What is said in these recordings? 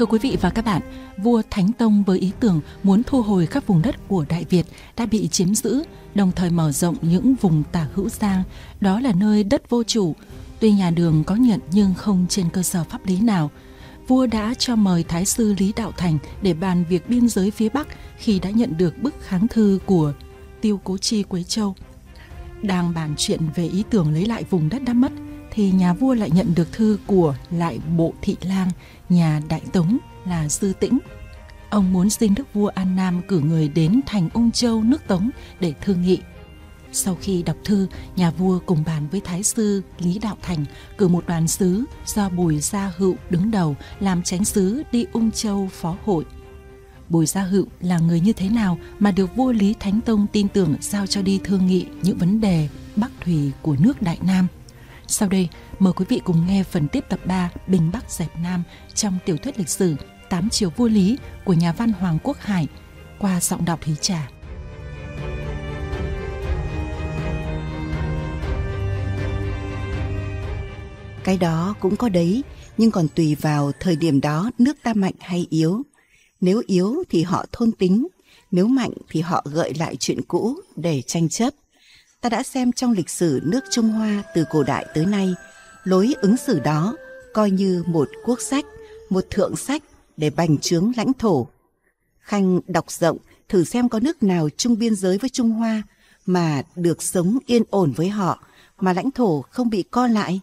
Thưa quý vị và các bạn, vua Thánh Tông với ý tưởng muốn thu hồi các vùng đất của Đại Việt đã bị chiếm giữ, đồng thời mở rộng những vùng tả hữu giang, đó là nơi đất vô chủ. Tuy nhà đường có nhận nhưng không trên cơ sở pháp lý nào, vua đã cho mời Thái sư Lý Đạo Thành để bàn việc biên giới phía Bắc khi đã nhận được bức kháng thư của Tiêu Cố Chi Quế Châu. Đang bàn chuyện về ý tưởng lấy lại vùng đất đã mất, thì nhà vua lại nhận được thư của lại bộ thị lang nhà đại tống là Sư Tĩnh. Ông muốn xin đức vua An Nam cử người đến thành Ung Châu nước Tống để thương nghị. Sau khi đọc thư, nhà vua cùng bàn với Thái sư Lý Đạo Thành cử một đoàn sứ do Bùi Gia Hữu đứng đầu làm tránh sứ đi Ung Châu phó hội. Bùi Gia Hữu là người như thế nào mà được vua Lý Thánh Tông tin tưởng giao cho đi thương nghị những vấn đề bắc thủy của nước Đại Nam – sau đây, mời quý vị cùng nghe phần tiếp tập 3 Bình Bắc dẹp Nam trong tiểu thuyết lịch sử Tám chiều vua lý của nhà văn Hoàng Quốc Hải qua giọng đọc Hí Trà. Cái đó cũng có đấy, nhưng còn tùy vào thời điểm đó nước ta mạnh hay yếu. Nếu yếu thì họ thôn tính, nếu mạnh thì họ gợi lại chuyện cũ để tranh chấp ta đã xem trong lịch sử nước Trung Hoa từ cổ đại tới nay, lối ứng xử đó coi như một quốc sách, một thượng sách để bành trướng lãnh thổ. Khanh đọc rộng thử xem có nước nào chung biên giới với Trung Hoa mà được sống yên ổn với họ mà lãnh thổ không bị co lại.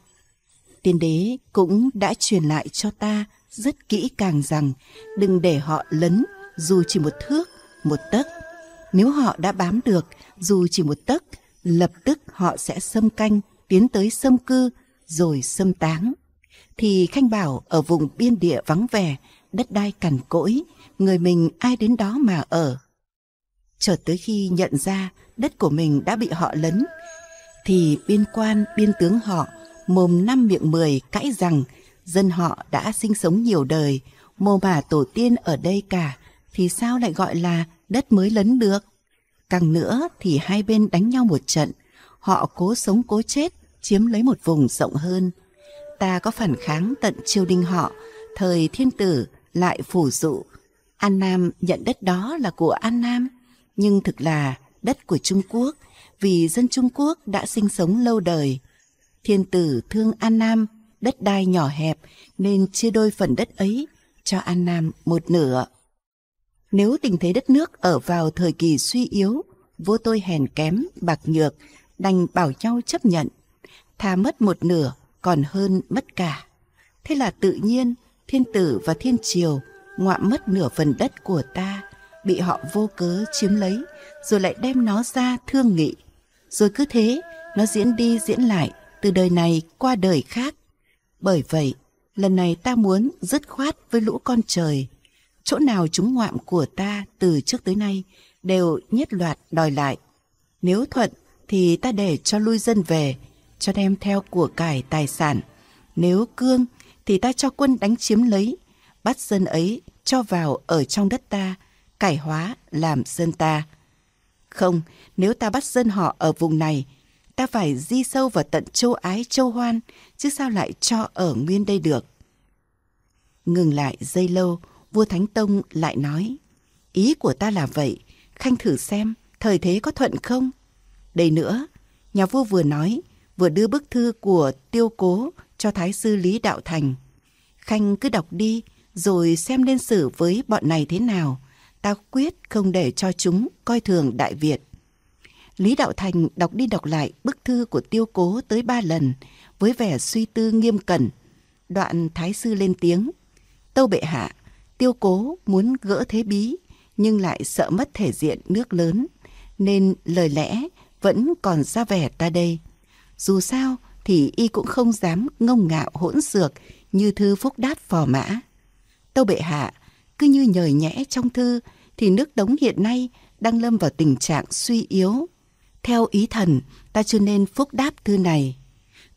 Tiên đế cũng đã truyền lại cho ta rất kỹ càng rằng đừng để họ lấn dù chỉ một thước, một tấc. Nếu họ đã bám được dù chỉ một tấc lập tức họ sẽ xâm canh, tiến tới xâm cư, rồi xâm táng. Thì Khanh bảo ở vùng biên địa vắng vẻ, đất đai cằn cỗi, người mình ai đến đó mà ở. Chờ tới khi nhận ra đất của mình đã bị họ lấn, thì biên quan, biên tướng họ, mồm năm miệng mười cãi rằng dân họ đã sinh sống nhiều đời, mồ mả tổ tiên ở đây cả, thì sao lại gọi là đất mới lấn được? Càng nữa thì hai bên đánh nhau một trận, họ cố sống cố chết, chiếm lấy một vùng rộng hơn. Ta có phản kháng tận triều đình họ, thời thiên tử lại phủ dụ. An Nam nhận đất đó là của An Nam, nhưng thực là đất của Trung Quốc, vì dân Trung Quốc đã sinh sống lâu đời. Thiên tử thương An Nam, đất đai nhỏ hẹp nên chia đôi phần đất ấy cho An Nam một nửa. Nếu tình thế đất nước ở vào thời kỳ suy yếu, vua tôi hèn kém, bạc nhược, đành bảo nhau chấp nhận. Thà mất một nửa, còn hơn mất cả. Thế là tự nhiên, thiên tử và thiên triều ngoạm mất nửa phần đất của ta, bị họ vô cớ chiếm lấy, rồi lại đem nó ra thương nghị. Rồi cứ thế, nó diễn đi diễn lại, từ đời này qua đời khác. Bởi vậy, lần này ta muốn dứt khoát với lũ con trời, chỗ nào chúng ngoạm của ta từ trước tới nay đều nhất loạt đòi lại. Nếu thuận thì ta để cho lui dân về, cho đem theo của cải tài sản. Nếu cương thì ta cho quân đánh chiếm lấy, bắt dân ấy cho vào ở trong đất ta, cải hóa làm dân ta. Không, nếu ta bắt dân họ ở vùng này, ta phải di sâu vào tận châu Ái, châu Hoan, chứ sao lại cho ở nguyên đây được. Ngừng lại dây lâu, vua Thánh Tông lại nói, ý của ta là vậy, khanh thử xem thời thế có thuận không? Đây nữa, nhà vua vừa nói, vừa đưa bức thư của tiêu cố cho Thái sư Lý Đạo Thành. Khanh cứ đọc đi, rồi xem nên xử với bọn này thế nào. Ta quyết không để cho chúng coi thường Đại Việt. Lý Đạo Thành đọc đi đọc lại bức thư của tiêu cố tới ba lần, với vẻ suy tư nghiêm cẩn. Đoạn Thái sư lên tiếng. Tâu bệ hạ, Tiêu cố muốn gỡ thế bí, nhưng lại sợ mất thể diện nước lớn, nên lời lẽ vẫn còn ra vẻ ta đây. Dù sao thì y cũng không dám ngông ngạo hỗn xược như thư phúc đáp phò mã. Tâu bệ hạ, cứ như nhời nhẽ trong thư thì nước đống hiện nay đang lâm vào tình trạng suy yếu. Theo ý thần, ta chưa nên phúc đáp thư này.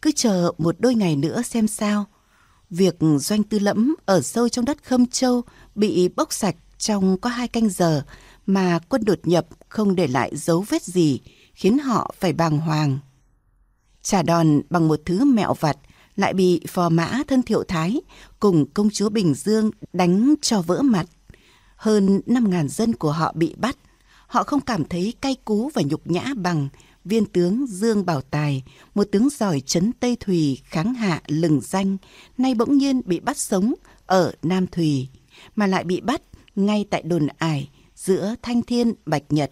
Cứ chờ một đôi ngày nữa xem sao. Việc doanh tư lẫm ở sâu trong đất Khâm Châu bị bốc sạch trong có hai canh giờ mà quân đột nhập không để lại dấu vết gì khiến họ phải bàng hoàng. Trả đòn bằng một thứ mẹo vặt lại bị phò mã thân thiệu Thái cùng công chúa Bình Dương đánh cho vỡ mặt. Hơn 5.000 dân của họ bị bắt. Họ không cảm thấy cay cú và nhục nhã bằng viên tướng Dương Bảo Tài, một tướng giỏi trấn Tây Thủy kháng hạ lừng danh, nay bỗng nhiên bị bắt sống ở Nam Thủy, mà lại bị bắt ngay tại đồn ải giữa Thanh Thiên Bạch Nhật.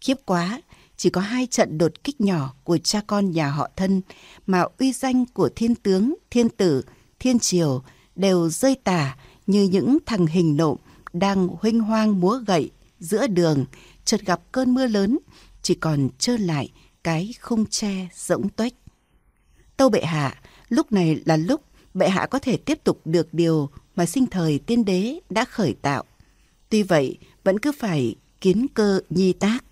Khiếp quá, chỉ có hai trận đột kích nhỏ của cha con nhà họ thân mà uy danh của thiên tướng, thiên tử, thiên triều đều rơi tả như những thằng hình nộm đang huynh hoang múa gậy giữa đường chợt gặp cơn mưa lớn chỉ còn trơ lại cái khung tre rỗng tuếch. Tâu bệ hạ, lúc này là lúc bệ hạ có thể tiếp tục được điều mà sinh thời tiên đế đã khởi tạo. Tuy vậy, vẫn cứ phải kiến cơ nhi tác.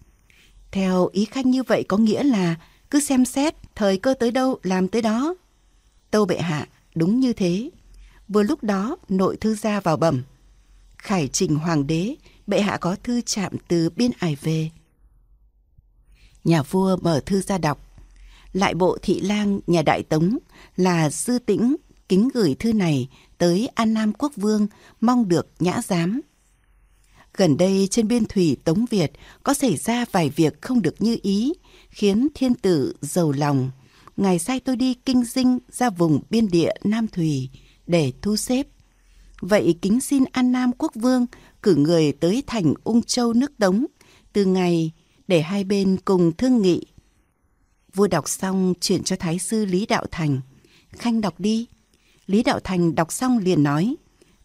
Theo ý khanh như vậy có nghĩa là cứ xem xét thời cơ tới đâu làm tới đó. Tâu bệ hạ, đúng như thế. Vừa lúc đó nội thư gia vào bẩm. Khải trình hoàng đế, bệ hạ có thư chạm từ biên ải về nhà vua mở thư ra đọc. Lại bộ thị lang nhà Đại Tống là dư Tĩnh kính gửi thư này tới An Nam Quốc Vương mong được nhã giám. Gần đây trên biên thủy Tống Việt có xảy ra vài việc không được như ý, khiến thiên tử giàu lòng. Ngài sai tôi đi kinh dinh ra vùng biên địa Nam Thủy để thu xếp. Vậy kính xin An Nam Quốc Vương cử người tới thành Ung Châu nước Tống từ ngày để hai bên cùng thương nghị. Vua đọc xong chuyển cho Thái sư Lý Đạo Thành. Khanh đọc đi. Lý Đạo Thành đọc xong liền nói.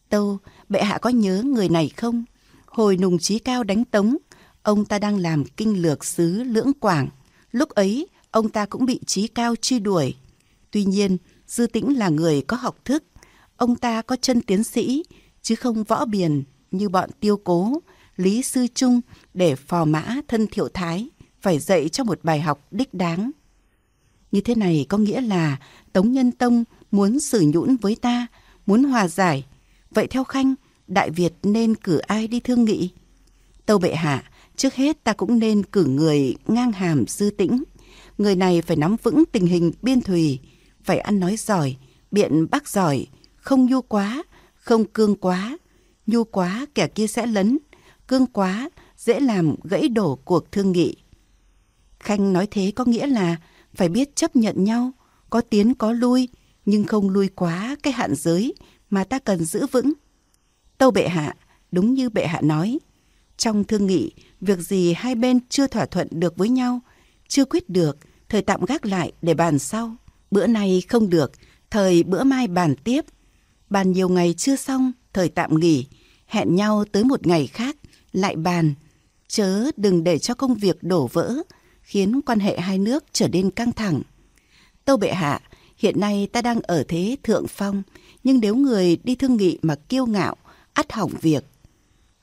Tâu, bệ hạ có nhớ người này không? Hồi nùng trí cao đánh tống, ông ta đang làm kinh lược sứ lưỡng quảng. Lúc ấy, ông ta cũng bị trí cao truy đuổi. Tuy nhiên, Dư Tĩnh là người có học thức. Ông ta có chân tiến sĩ, chứ không võ biển như bọn tiêu cố, Lý Sư Trung để phò mã thân thiệu thái phải dạy cho một bài học đích đáng. Như thế này có nghĩa là Tống Nhân Tông muốn xử nhũn với ta, muốn hòa giải. Vậy theo Khanh, Đại Việt nên cử ai đi thương nghị? Tâu bệ hạ, trước hết ta cũng nên cử người ngang hàm dư tĩnh. Người này phải nắm vững tình hình biên thùy, phải ăn nói giỏi, biện bác giỏi, không nhu quá, không cương quá. Nhu quá kẻ kia sẽ lấn, cương quá, dễ làm gãy đổ cuộc thương nghị. Khanh nói thế có nghĩa là phải biết chấp nhận nhau, có tiến có lui, nhưng không lui quá cái hạn giới mà ta cần giữ vững. Tâu bệ hạ, đúng như bệ hạ nói, trong thương nghị, việc gì hai bên chưa thỏa thuận được với nhau, chưa quyết được, thời tạm gác lại để bàn sau. Bữa nay không được, thời bữa mai bàn tiếp. Bàn nhiều ngày chưa xong, thời tạm nghỉ, hẹn nhau tới một ngày khác lại bàn chớ đừng để cho công việc đổ vỡ khiến quan hệ hai nước trở nên căng thẳng tâu bệ hạ hiện nay ta đang ở thế thượng phong nhưng nếu người đi thương nghị mà kiêu ngạo ắt hỏng việc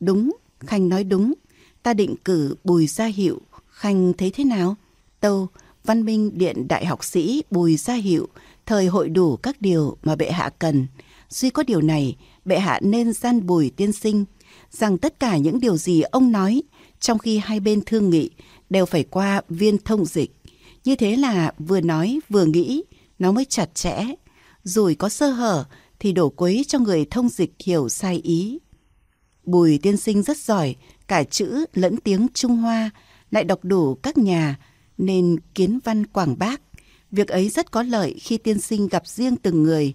đúng khanh nói đúng ta định cử bùi gia hiệu khanh thấy thế nào tâu văn minh điện đại học sĩ bùi gia hiệu thời hội đủ các điều mà bệ hạ cần duy có điều này bệ hạ nên gian bùi tiên sinh rằng tất cả những điều gì ông nói trong khi hai bên thương nghị đều phải qua viên thông dịch. Như thế là vừa nói vừa nghĩ, nó mới chặt chẽ. Rồi có sơ hở thì đổ quấy cho người thông dịch hiểu sai ý. Bùi tiên sinh rất giỏi, cả chữ lẫn tiếng Trung Hoa, lại đọc đủ các nhà, nên kiến văn Quảng Bác. Việc ấy rất có lợi khi tiên sinh gặp riêng từng người,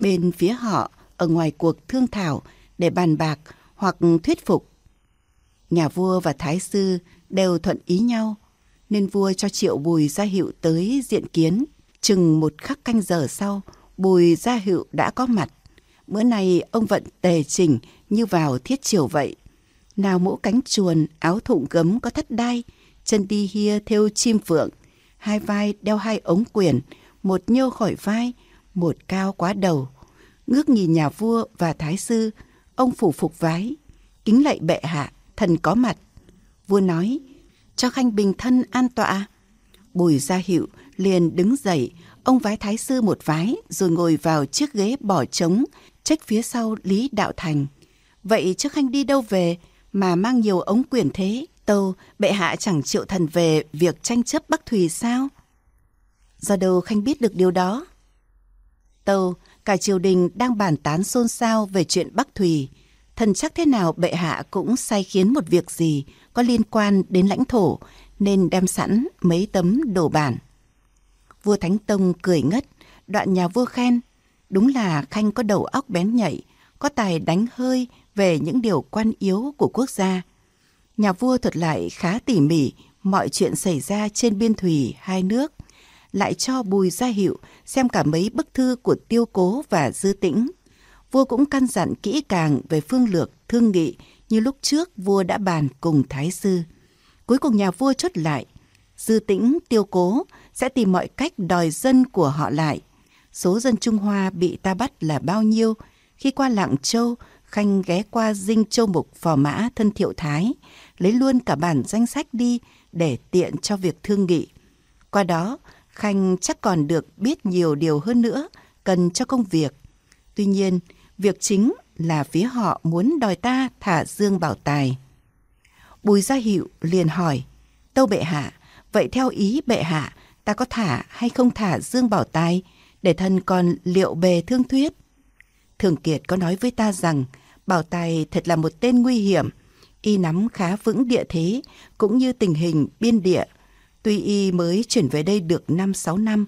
bên phía họ, ở ngoài cuộc thương thảo, để bàn bạc hoặc thuyết phục. Nhà vua và thái sư đều thuận ý nhau, nên vua cho triệu bùi gia hiệu tới diện kiến. Chừng một khắc canh giờ sau, bùi gia hiệu đã có mặt. Bữa nay ông vận tề chỉnh như vào thiết triều vậy. Nào mũ cánh chuồn, áo thụng gấm có thắt đai, chân đi hia theo chim phượng, hai vai đeo hai ống quyển, một nhô khỏi vai, một cao quá đầu. Ngước nhìn nhà vua và thái sư, ông phủ phục vái kính lạy bệ hạ thần có mặt vua nói cho khanh bình thân an tọa bùi gia hiệu liền đứng dậy ông vái thái sư một vái rồi ngồi vào chiếc ghế bỏ trống trách phía sau lý đạo thành vậy trước khanh đi đâu về mà mang nhiều ống quyền thế tâu bệ hạ chẳng triệu thần về việc tranh chấp bắc thùy sao do đâu khanh biết được điều đó tâu cả triều đình đang bàn tán xôn xao về chuyện Bắc Thủy. Thần chắc thế nào bệ hạ cũng sai khiến một việc gì có liên quan đến lãnh thổ, nên đem sẵn mấy tấm đồ bản. Vua Thánh Tông cười ngất, đoạn nhà vua khen, đúng là Khanh có đầu óc bén nhạy, có tài đánh hơi về những điều quan yếu của quốc gia. Nhà vua thuật lại khá tỉ mỉ mọi chuyện xảy ra trên biên thủy hai nước lại cho Bùi Gia Hiệu xem cả mấy bức thư của Tiêu Cố và Dư Tĩnh. Vua cũng căn dặn kỹ càng về phương lược thương nghị như lúc trước vua đã bàn cùng Thái Sư. Cuối cùng nhà vua chốt lại, Dư Tĩnh, Tiêu Cố sẽ tìm mọi cách đòi dân của họ lại. Số dân Trung Hoa bị ta bắt là bao nhiêu? Khi qua Lạng Châu, Khanh ghé qua Dinh Châu Mục Phò Mã Thân Thiệu Thái, lấy luôn cả bản danh sách đi để tiện cho việc thương nghị. Qua đó, Khanh chắc còn được biết nhiều điều hơn nữa cần cho công việc. Tuy nhiên, việc chính là phía họ muốn đòi ta thả Dương Bảo Tài. Bùi Gia Hiệu liền hỏi, Tâu bệ hạ, vậy theo ý bệ hạ, ta có thả hay không thả Dương Bảo Tài để thân còn liệu bề thương thuyết? Thường Kiệt có nói với ta rằng Bảo Tài thật là một tên nguy hiểm, y nắm khá vững địa thế cũng như tình hình biên địa Tuy y mới chuyển về đây được năm sáu năm,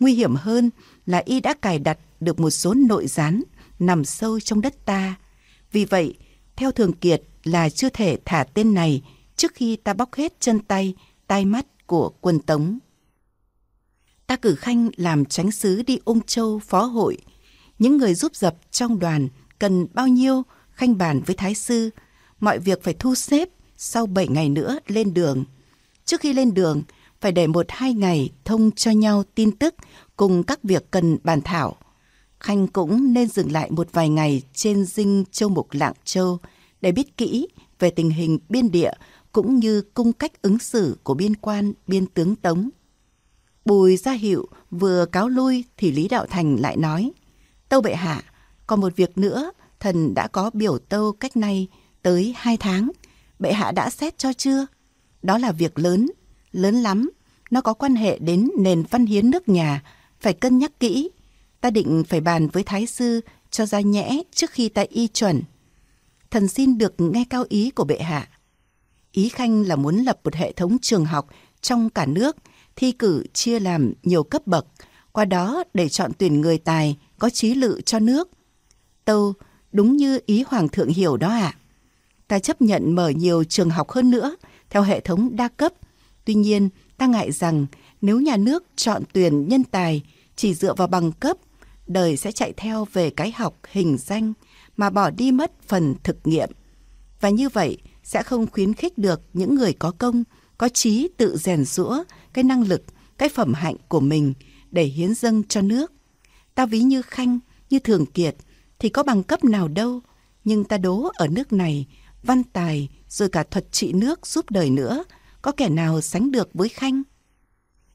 nguy hiểm hơn là y đã cài đặt được một số nội gián nằm sâu trong đất ta. Vì vậy, theo thường kiệt là chưa thể thả tên này trước khi ta bóc hết chân tay, tai mắt của quân Tống. Ta cử Khanh làm tránh sứ đi ung châu phó hội. Những người giúp dập trong đoàn cần bao nhiêu Khanh bàn với Thái Sư. Mọi việc phải thu xếp sau bảy ngày nữa lên đường. Trước khi lên đường, phải để một hai ngày thông cho nhau tin tức cùng các việc cần bàn thảo. Khanh cũng nên dừng lại một vài ngày trên dinh châu mục Lạng Châu để biết kỹ về tình hình biên địa cũng như cung cách ứng xử của biên quan biên tướng Tống. Bùi Gia Hiệu vừa cáo lui thì Lý Đạo Thành lại nói Tâu bệ hạ, còn một việc nữa, thần đã có biểu tâu cách nay tới hai tháng. Bệ hạ đã xét cho chưa? Đó là việc lớn lớn lắm, nó có quan hệ đến nền văn hiến nước nhà, phải cân nhắc kỹ. Ta định phải bàn với thái sư cho ra nhẽ trước khi ta y chuẩn. Thần xin được nghe cao ý của bệ hạ. Ý Khanh là muốn lập một hệ thống trường học trong cả nước, thi cử chia làm nhiều cấp bậc, qua đó để chọn tuyển người tài có trí lự cho nước. Tâu, đúng như ý Hoàng thượng hiểu đó ạ. À. Ta chấp nhận mở nhiều trường học hơn nữa, theo hệ thống đa cấp, Tuy nhiên, ta ngại rằng nếu nhà nước chọn tuyển nhân tài chỉ dựa vào bằng cấp, đời sẽ chạy theo về cái học hình danh mà bỏ đi mất phần thực nghiệm. Và như vậy sẽ không khuyến khích được những người có công, có trí tự rèn rũa cái năng lực, cái phẩm hạnh của mình để hiến dâng cho nước. Ta ví như Khanh, như Thường Kiệt thì có bằng cấp nào đâu, nhưng ta đố ở nước này, văn tài rồi cả thuật trị nước giúp đời nữa – có kẻ nào sánh được với Khanh.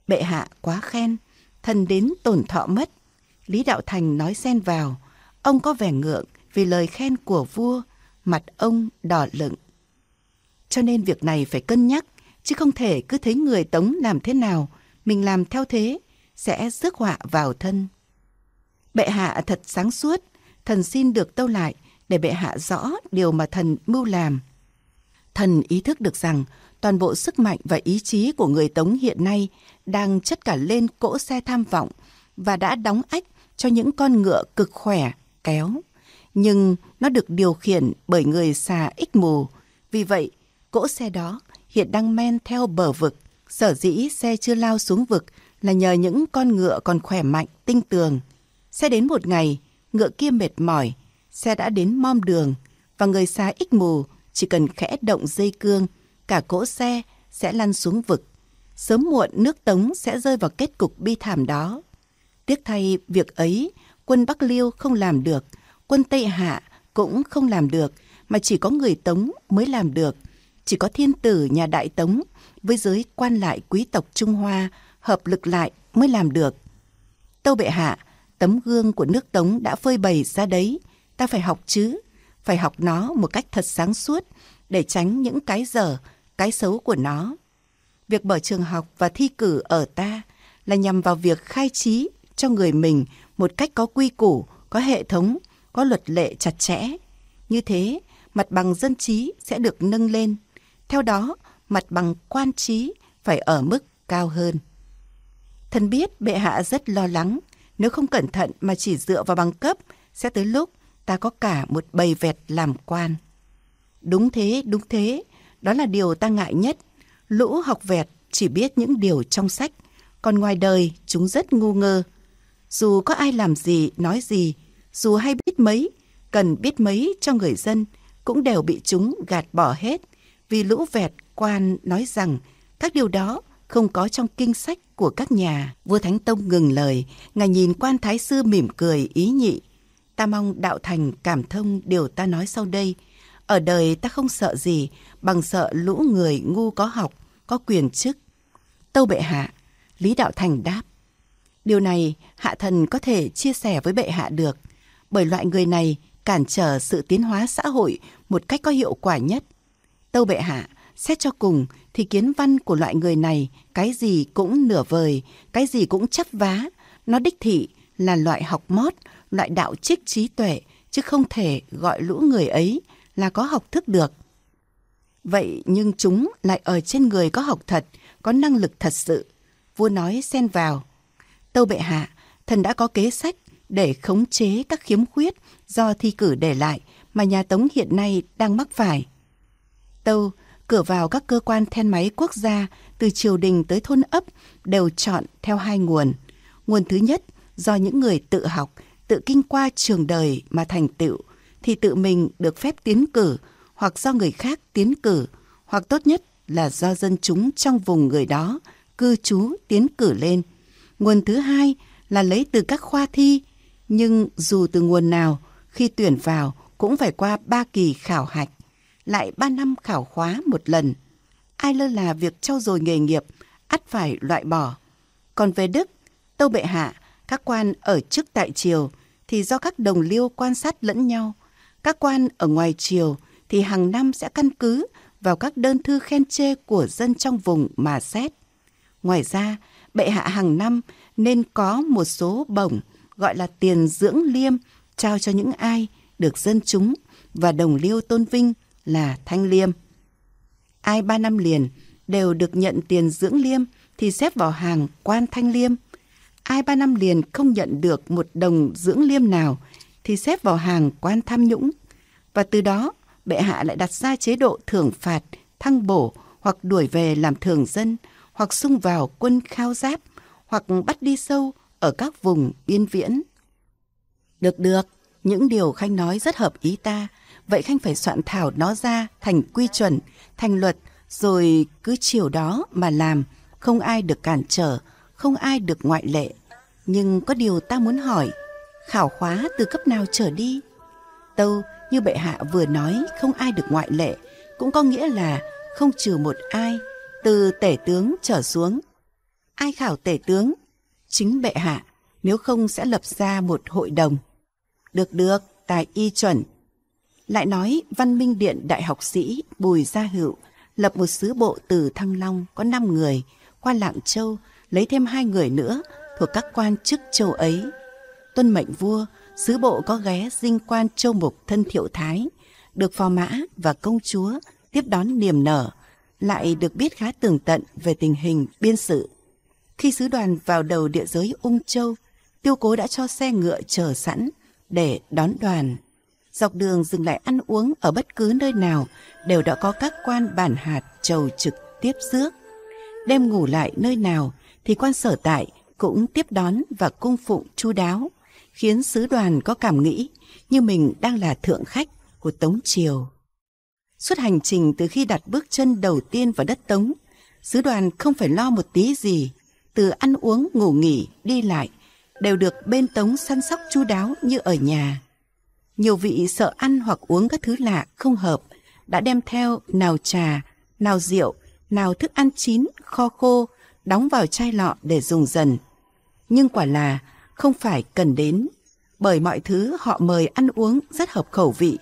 Bệ hạ quá khen, thần đến tổn thọ mất. Lý Đạo Thành nói xen vào, ông có vẻ ngượng vì lời khen của vua, mặt ông đỏ lựng. Cho nên việc này phải cân nhắc, chứ không thể cứ thấy người Tống làm thế nào, mình làm theo thế, sẽ rước họa vào thân. Bệ hạ thật sáng suốt, thần xin được tâu lại để bệ hạ rõ điều mà thần mưu làm. Thần ý thức được rằng toàn bộ sức mạnh và ý chí của người Tống hiện nay đang chất cả lên cỗ xe tham vọng và đã đóng ách cho những con ngựa cực khỏe, kéo. Nhưng nó được điều khiển bởi người xà ích mù. Vì vậy, cỗ xe đó hiện đang men theo bờ vực. Sở dĩ xe chưa lao xuống vực là nhờ những con ngựa còn khỏe mạnh, tinh tường. Xe đến một ngày, ngựa kia mệt mỏi, xe đã đến mom đường và người xá ích mù chỉ cần khẽ động dây cương – cả cỗ xe sẽ lăn xuống vực. Sớm muộn nước Tống sẽ rơi vào kết cục bi thảm đó. Tiếc thay việc ấy, quân Bắc Liêu không làm được, quân Tây Hạ cũng không làm được, mà chỉ có người Tống mới làm được. Chỉ có thiên tử nhà Đại Tống với giới quan lại quý tộc Trung Hoa hợp lực lại mới làm được. Tâu bệ hạ, tấm gương của nước Tống đã phơi bày ra đấy, ta phải học chứ, phải học nó một cách thật sáng suốt để tránh những cái dở cái xấu của nó. Việc mở trường học và thi cử ở ta là nhằm vào việc khai trí cho người mình một cách có quy củ, có hệ thống, có luật lệ chặt chẽ. Như thế, mặt bằng dân trí sẽ được nâng lên. Theo đó, mặt bằng quan trí phải ở mức cao hơn. Thần biết bệ hạ rất lo lắng, nếu không cẩn thận mà chỉ dựa vào bằng cấp, sẽ tới lúc ta có cả một bầy vẹt làm quan. Đúng thế, đúng thế, đó là điều ta ngại nhất. Lũ học vẹt chỉ biết những điều trong sách, còn ngoài đời chúng rất ngu ngơ. Dù có ai làm gì, nói gì, dù hay biết mấy, cần biết mấy cho người dân, cũng đều bị chúng gạt bỏ hết. Vì lũ vẹt quan nói rằng các điều đó không có trong kinh sách của các nhà. Vua Thánh Tông ngừng lời, ngài nhìn quan thái sư mỉm cười ý nhị. Ta mong đạo thành cảm thông điều ta nói sau đây – ở đời ta không sợ gì bằng sợ lũ người ngu có học, có quyền chức. Tâu bệ hạ, Lý Đạo Thành đáp. Điều này hạ thần có thể chia sẻ với bệ hạ được, bởi loại người này cản trở sự tiến hóa xã hội một cách có hiệu quả nhất. Tâu bệ hạ, xét cho cùng thì kiến văn của loại người này cái gì cũng nửa vời, cái gì cũng chấp vá. Nó đích thị là loại học mót, loại đạo trích trí tuệ, chứ không thể gọi lũ người ấy là có học thức được. Vậy nhưng chúng lại ở trên người có học thật, có năng lực thật sự. Vua nói xen vào. Tâu bệ hạ, thần đã có kế sách để khống chế các khiếm khuyết do thi cử để lại mà nhà Tống hiện nay đang mắc phải. Tâu, cửa vào các cơ quan then máy quốc gia từ triều đình tới thôn ấp đều chọn theo hai nguồn. Nguồn thứ nhất do những người tự học, tự kinh qua trường đời mà thành tựu thì tự mình được phép tiến cử hoặc do người khác tiến cử hoặc tốt nhất là do dân chúng trong vùng người đó cư trú tiến cử lên. Nguồn thứ hai là lấy từ các khoa thi, nhưng dù từ nguồn nào, khi tuyển vào cũng phải qua ba kỳ khảo hạch, lại ba năm khảo khóa một lần. Ai lơ là việc trau dồi nghề nghiệp, ắt phải loại bỏ. Còn về Đức, Tâu Bệ Hạ, các quan ở chức tại triều thì do các đồng liêu quan sát lẫn nhau các quan ở ngoài triều thì hàng năm sẽ căn cứ vào các đơn thư khen chê của dân trong vùng mà xét. Ngoài ra, bệ hạ hàng năm nên có một số bổng gọi là tiền dưỡng liêm trao cho những ai được dân chúng và đồng liêu tôn vinh là thanh liêm. Ai ba năm liền đều được nhận tiền dưỡng liêm thì xếp vào hàng quan thanh liêm. Ai ba năm liền không nhận được một đồng dưỡng liêm nào thì xếp vào hàng quan tham nhũng và từ đó bệ hạ lại đặt ra chế độ thưởng phạt thăng bổ hoặc đuổi về làm thường dân hoặc xung vào quân khao giáp hoặc bắt đi sâu ở các vùng biên viễn được được những điều khanh nói rất hợp ý ta vậy khanh phải soạn thảo nó ra thành quy chuẩn thành luật rồi cứ chiều đó mà làm không ai được cản trở không ai được ngoại lệ nhưng có điều ta muốn hỏi khảo khóa từ cấp nào trở đi tâu như bệ hạ vừa nói không ai được ngoại lệ cũng có nghĩa là không trừ một ai từ tể tướng trở xuống ai khảo tể tướng chính bệ hạ nếu không sẽ lập ra một hội đồng được được tài y chuẩn lại nói văn minh điện đại học sĩ bùi gia hữu lập một sứ bộ từ thăng long có năm người qua lạng châu lấy thêm hai người nữa thuộc các quan chức châu ấy tuân mệnh vua, sứ bộ có ghé dinh quan châu mục thân thiệu thái, được phò mã và công chúa tiếp đón niềm nở, lại được biết khá tường tận về tình hình biên sự. Khi sứ đoàn vào đầu địa giới Ung Châu, tiêu cố đã cho xe ngựa chờ sẵn để đón đoàn. Dọc đường dừng lại ăn uống ở bất cứ nơi nào đều đã có các quan bản hạt trầu trực tiếp rước. Đêm ngủ lại nơi nào thì quan sở tại cũng tiếp đón và cung phụng chu đáo khiến sứ đoàn có cảm nghĩ như mình đang là thượng khách của Tống Triều. Suốt hành trình từ khi đặt bước chân đầu tiên vào đất Tống, sứ đoàn không phải lo một tí gì, từ ăn uống, ngủ nghỉ, đi lại đều được bên Tống săn sóc chu đáo như ở nhà. Nhiều vị sợ ăn hoặc uống các thứ lạ không hợp, đã đem theo nào trà, nào rượu, nào thức ăn chín, kho khô, đóng vào chai lọ để dùng dần. Nhưng quả là không phải cần đến, bởi mọi thứ họ mời ăn uống rất hợp khẩu vị,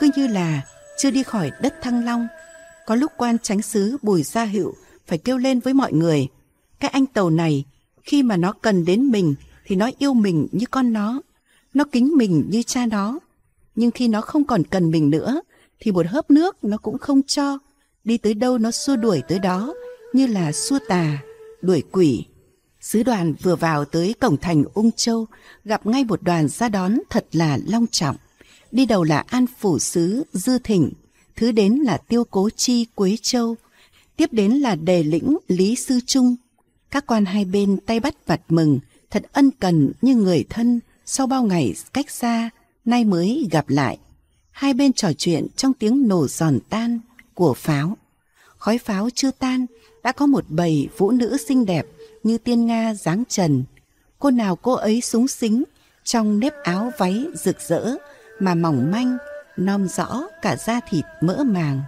cứ như là chưa đi khỏi đất Thăng Long. Có lúc quan tránh xứ Bùi Gia Hữu phải kêu lên với mọi người, cái anh tàu này khi mà nó cần đến mình thì nó yêu mình như con nó, nó kính mình như cha nó, nhưng khi nó không còn cần mình nữa thì một hớp nước nó cũng không cho, đi tới đâu nó xua đuổi tới đó như là xua tà, đuổi quỷ. Sứ đoàn vừa vào tới cổng thành Ung Châu, gặp ngay một đoàn ra đón thật là long trọng. Đi đầu là An Phủ Sứ Dư Thỉnh, thứ đến là Tiêu Cố Chi Quế Châu, tiếp đến là Đề Lĩnh Lý Sư Trung. Các quan hai bên tay bắt vặt mừng, thật ân cần như người thân, sau bao ngày cách xa, nay mới gặp lại. Hai bên trò chuyện trong tiếng nổ giòn tan của pháo. Khói pháo chưa tan, đã có một bầy vũ nữ xinh đẹp như tiên Nga dáng trần. Cô nào cô ấy súng xính, trong nếp áo váy rực rỡ mà mỏng manh, non rõ cả da thịt mỡ màng.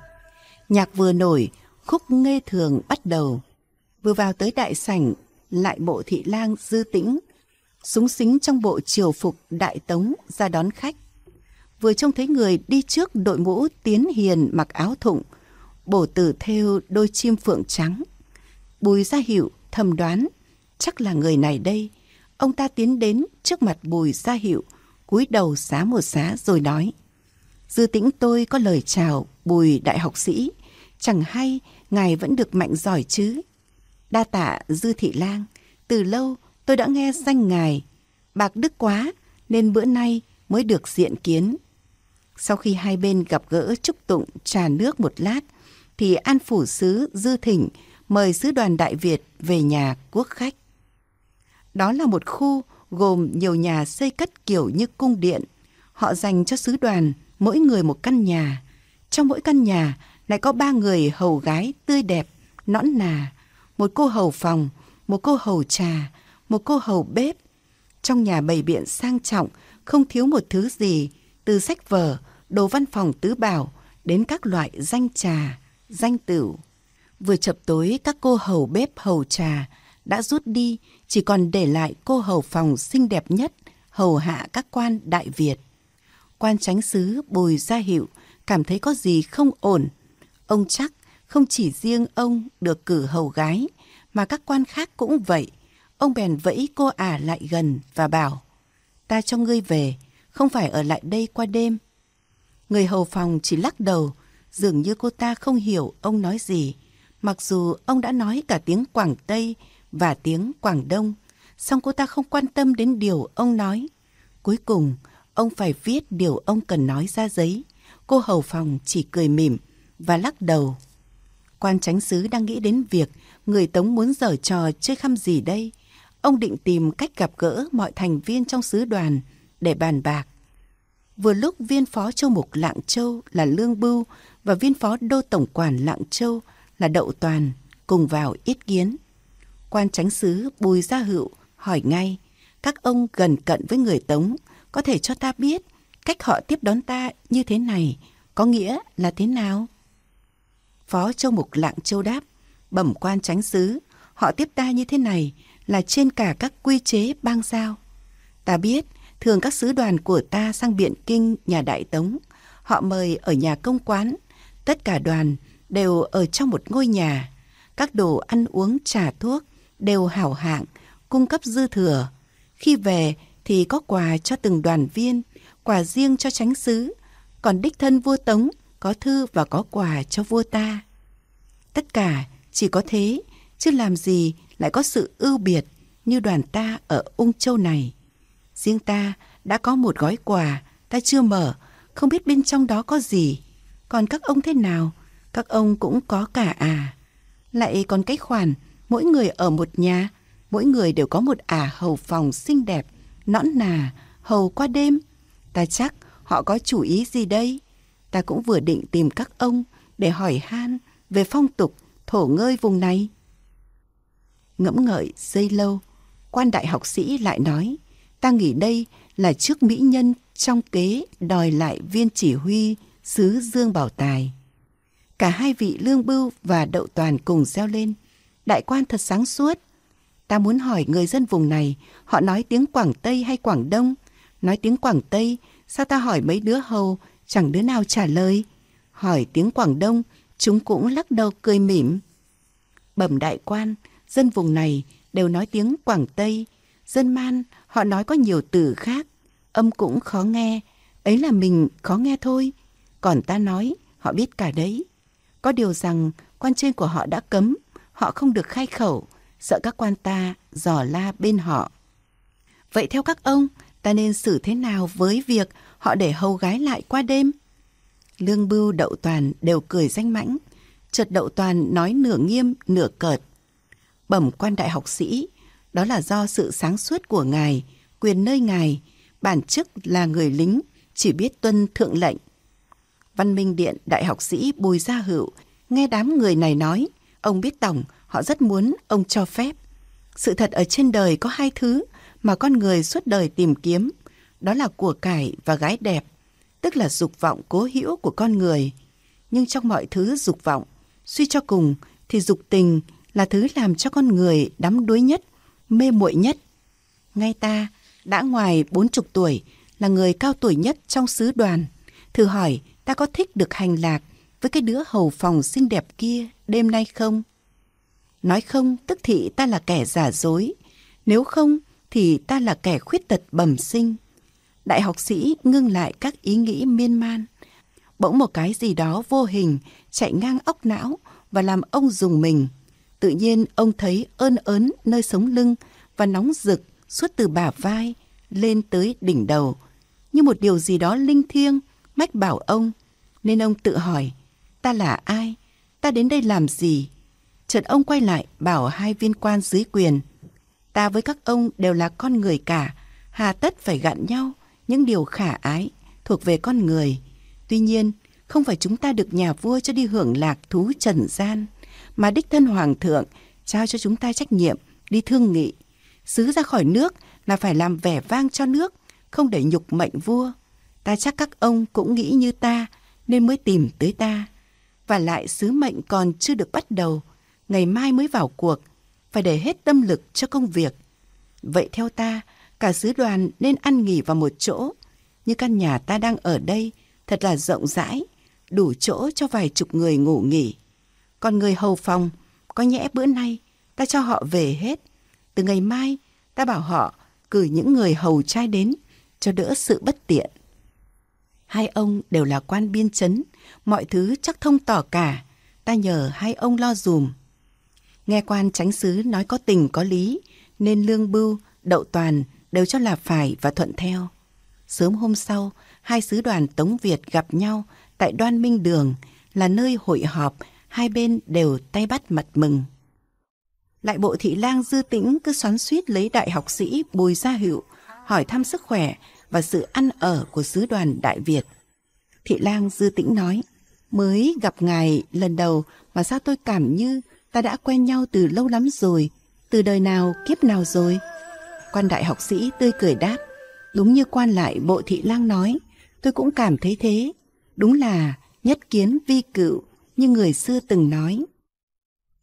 Nhạc vừa nổi, khúc nghe thường bắt đầu. Vừa vào tới đại sảnh, lại bộ thị lang dư tĩnh, súng xính trong bộ triều phục đại tống ra đón khách. Vừa trông thấy người đi trước đội mũ tiến hiền mặc áo thụng, bổ tử theo đôi chim phượng trắng. Bùi gia hiệu thầm đoán chắc là người này đây ông ta tiến đến trước mặt bùi gia hiệu cúi đầu xá một xá rồi nói dư tĩnh tôi có lời chào bùi đại học sĩ chẳng hay ngài vẫn được mạnh giỏi chứ đa tạ dư thị lang từ lâu tôi đã nghe danh ngài bạc đức quá nên bữa nay mới được diện kiến sau khi hai bên gặp gỡ chúc tụng trà nước một lát thì an phủ sứ dư thỉnh mời sứ đoàn Đại Việt về nhà quốc khách. Đó là một khu gồm nhiều nhà xây cất kiểu như cung điện. Họ dành cho sứ đoàn mỗi người một căn nhà. Trong mỗi căn nhà lại có ba người hầu gái tươi đẹp, nõn nà, một cô hầu phòng, một cô hầu trà, một cô hầu bếp. Trong nhà bày biện sang trọng, không thiếu một thứ gì, từ sách vở, đồ văn phòng tứ bảo đến các loại danh trà, danh tửu. Vừa chập tối các cô hầu bếp hầu trà đã rút đi, chỉ còn để lại cô hầu phòng xinh đẹp nhất, hầu hạ các quan Đại Việt. Quan tránh sứ Bùi Gia Hiệu cảm thấy có gì không ổn. Ông chắc không chỉ riêng ông được cử hầu gái, mà các quan khác cũng vậy. Ông bèn vẫy cô ả à lại gần và bảo, ta cho ngươi về, không phải ở lại đây qua đêm. Người hầu phòng chỉ lắc đầu, dường như cô ta không hiểu ông nói gì. Mặc dù ông đã nói cả tiếng Quảng Tây và tiếng Quảng Đông, song cô ta không quan tâm đến điều ông nói. Cuối cùng, ông phải viết điều ông cần nói ra giấy. Cô hầu phòng chỉ cười mỉm và lắc đầu. Quan tránh sứ đang nghĩ đến việc người Tống muốn dở trò chơi khăm gì đây. Ông định tìm cách gặp gỡ mọi thành viên trong sứ đoàn để bàn bạc. Vừa lúc viên phó châu mục Lạng Châu là Lương Bưu và viên phó đô tổng quản Lạng Châu là Đậu Toàn cùng vào yết kiến. Quan tránh sứ Bùi Gia Hữu hỏi ngay, các ông gần cận với người Tống có thể cho ta biết cách họ tiếp đón ta như thế này có nghĩa là thế nào? Phó Châu Mục Lạng Châu đáp, bẩm quan tránh sứ, họ tiếp ta như thế này là trên cả các quy chế bang giao. Ta biết, thường các sứ đoàn của ta sang Biện Kinh nhà Đại Tống, họ mời ở nhà công quán, tất cả đoàn đều ở trong một ngôi nhà. Các đồ ăn uống trà thuốc đều hảo hạng, cung cấp dư thừa. Khi về thì có quà cho từng đoàn viên, quà riêng cho tránh sứ. Còn đích thân vua Tống có thư và có quà cho vua ta. Tất cả chỉ có thế, chứ làm gì lại có sự ưu biệt như đoàn ta ở Ung Châu này. Riêng ta đã có một gói quà ta chưa mở, không biết bên trong đó có gì. Còn các ông thế nào các ông cũng có cả à. Lại còn cái khoản, mỗi người ở một nhà, mỗi người đều có một ả à hầu phòng xinh đẹp, nõn nà, hầu qua đêm. Ta chắc họ có chủ ý gì đây? Ta cũng vừa định tìm các ông để hỏi han về phong tục thổ ngơi vùng này. Ngẫm ngợi dây lâu, quan đại học sĩ lại nói, ta nghĩ đây là trước mỹ nhân trong kế đòi lại viên chỉ huy sứ Dương Bảo Tài. Cả hai vị Lương Bưu và Đậu Toàn cùng reo lên. Đại quan thật sáng suốt. Ta muốn hỏi người dân vùng này, họ nói tiếng Quảng Tây hay Quảng Đông? Nói tiếng Quảng Tây, sao ta hỏi mấy đứa hầu, chẳng đứa nào trả lời. Hỏi tiếng Quảng Đông, chúng cũng lắc đầu cười mỉm. Bẩm đại quan, dân vùng này đều nói tiếng Quảng Tây. Dân man, họ nói có nhiều từ khác. Âm cũng khó nghe, ấy là mình khó nghe thôi. Còn ta nói, họ biết cả đấy. Có điều rằng quan trên của họ đã cấm, họ không được khai khẩu, sợ các quan ta dò la bên họ. Vậy theo các ông, ta nên xử thế nào với việc họ để hầu gái lại qua đêm? Lương Bưu Đậu Toàn đều cười danh mãnh. Chợt Đậu Toàn nói nửa nghiêm, nửa cợt. Bẩm quan đại học sĩ, đó là do sự sáng suốt của ngài, quyền nơi ngài, bản chức là người lính, chỉ biết tuân thượng lệnh Văn Minh Điện đại học sĩ Bùi Gia Hữu. Nghe đám người này nói, ông biết tổng, họ rất muốn ông cho phép. Sự thật ở trên đời có hai thứ mà con người suốt đời tìm kiếm, đó là của cải và gái đẹp, tức là dục vọng cố hữu của con người. Nhưng trong mọi thứ dục vọng, suy cho cùng thì dục tình là thứ làm cho con người đắm đuối nhất, mê muội nhất. Ngay ta, đã ngoài bốn chục tuổi, là người cao tuổi nhất trong sứ đoàn. Thử hỏi, ta có thích được hành lạc với cái đứa hầu phòng xinh đẹp kia đêm nay không? Nói không tức thị ta là kẻ giả dối, nếu không thì ta là kẻ khuyết tật bẩm sinh. Đại học sĩ ngưng lại các ý nghĩ miên man. Bỗng một cái gì đó vô hình chạy ngang óc não và làm ông dùng mình. Tự nhiên ông thấy ơn ớn nơi sống lưng và nóng rực suốt từ bả vai lên tới đỉnh đầu. Như một điều gì đó linh thiêng, mách bảo ông nên ông tự hỏi, ta là ai? Ta đến đây làm gì? Chợt ông quay lại bảo hai viên quan dưới quyền, ta với các ông đều là con người cả, hà tất phải gặn nhau những điều khả ái thuộc về con người. Tuy nhiên, không phải chúng ta được nhà vua cho đi hưởng lạc thú trần gian, mà đích thân hoàng thượng trao cho chúng ta trách nhiệm đi thương nghị. Sứ ra khỏi nước là phải làm vẻ vang cho nước, không để nhục mệnh vua. Ta chắc các ông cũng nghĩ như ta, nên mới tìm tới ta. Và lại sứ mệnh còn chưa được bắt đầu, ngày mai mới vào cuộc, phải để hết tâm lực cho công việc. Vậy theo ta, cả sứ đoàn nên ăn nghỉ vào một chỗ, như căn nhà ta đang ở đây thật là rộng rãi, đủ chỗ cho vài chục người ngủ nghỉ. Còn người hầu phòng, có nhẽ bữa nay ta cho họ về hết. Từ ngày mai, ta bảo họ cử những người hầu trai đến cho đỡ sự bất tiện. Hai ông đều là quan biên chấn, mọi thứ chắc thông tỏ cả. Ta nhờ hai ông lo dùm. Nghe quan tránh sứ nói có tình có lý, nên Lương Bưu, Đậu Toàn đều cho là phải và thuận theo. Sớm hôm sau, hai sứ đoàn Tống Việt gặp nhau tại Đoan Minh Đường là nơi hội họp, hai bên đều tay bắt mặt mừng. Lại bộ thị lang dư tĩnh cứ xoắn suýt lấy đại học sĩ Bùi Gia Hữu, hỏi thăm sức khỏe và sự ăn ở của sứ đoàn Đại Việt. Thị lang dư tĩnh nói, mới gặp ngài lần đầu mà sao tôi cảm như ta đã quen nhau từ lâu lắm rồi, từ đời nào kiếp nào rồi. Quan đại học sĩ tươi cười đáp, đúng như quan lại bộ thị lang nói, tôi cũng cảm thấy thế. Đúng là nhất kiến vi cựu như người xưa từng nói.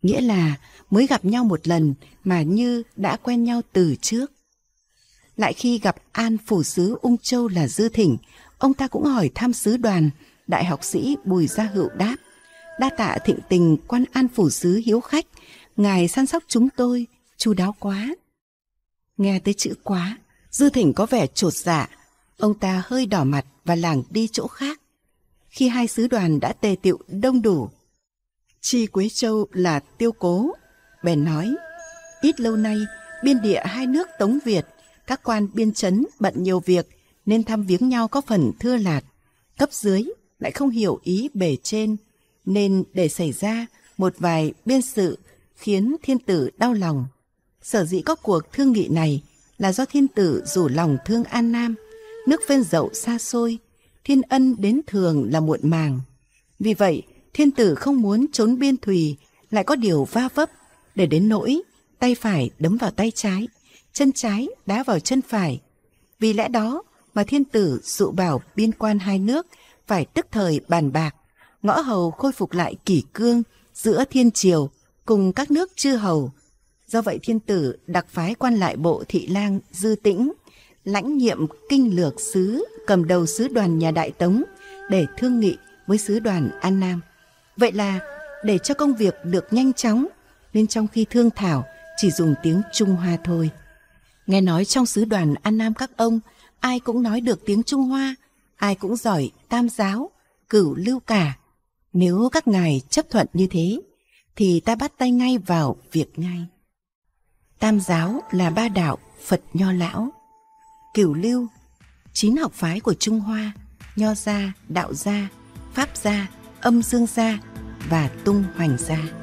Nghĩa là mới gặp nhau một lần mà như đã quen nhau từ trước lại khi gặp An Phủ Sứ Ung Châu là Dư Thỉnh, ông ta cũng hỏi thăm sứ đoàn, đại học sĩ Bùi Gia Hữu đáp. Đa tạ thịnh tình quan An Phủ Sứ hiếu khách, ngài săn sóc chúng tôi, chu đáo quá. Nghe tới chữ quá, Dư Thỉnh có vẻ chột dạ, ông ta hơi đỏ mặt và lảng đi chỗ khác. Khi hai sứ đoàn đã tề tiệu đông đủ, Chi Quế Châu là tiêu cố, bèn nói, ít lâu nay biên địa hai nước Tống Việt các quan biên chấn bận nhiều việc nên thăm viếng nhau có phần thưa lạt. Cấp dưới lại không hiểu ý bề trên nên để xảy ra một vài biên sự khiến thiên tử đau lòng. Sở dĩ có cuộc thương nghị này là do thiên tử rủ lòng thương An Nam, nước ven dậu xa xôi, thiên ân đến thường là muộn màng. Vì vậy, thiên tử không muốn trốn biên thùy lại có điều va vấp để đến nỗi tay phải đấm vào tay trái chân trái đá vào chân phải. Vì lẽ đó mà thiên tử dụ bảo biên quan hai nước phải tức thời bàn bạc, ngõ hầu khôi phục lại kỷ cương giữa thiên triều cùng các nước chư hầu. Do vậy thiên tử đặc phái quan lại bộ thị lang Dư Tĩnh, lãnh nhiệm kinh lược sứ cầm đầu sứ đoàn nhà Đại Tống để thương nghị với sứ đoàn An Nam. Vậy là để cho công việc được nhanh chóng nên trong khi thương thảo chỉ dùng tiếng Trung Hoa thôi. Nghe nói trong sứ đoàn An Nam các ông, ai cũng nói được tiếng Trung Hoa, ai cũng giỏi tam giáo, cửu lưu cả. Nếu các ngài chấp thuận như thế, thì ta bắt tay ngay vào việc ngay. Tam giáo là ba đạo Phật Nho Lão, cửu lưu, chín học phái của Trung Hoa, Nho Gia, Đạo Gia, Pháp Gia, Âm Dương Gia và Tung Hoành Gia.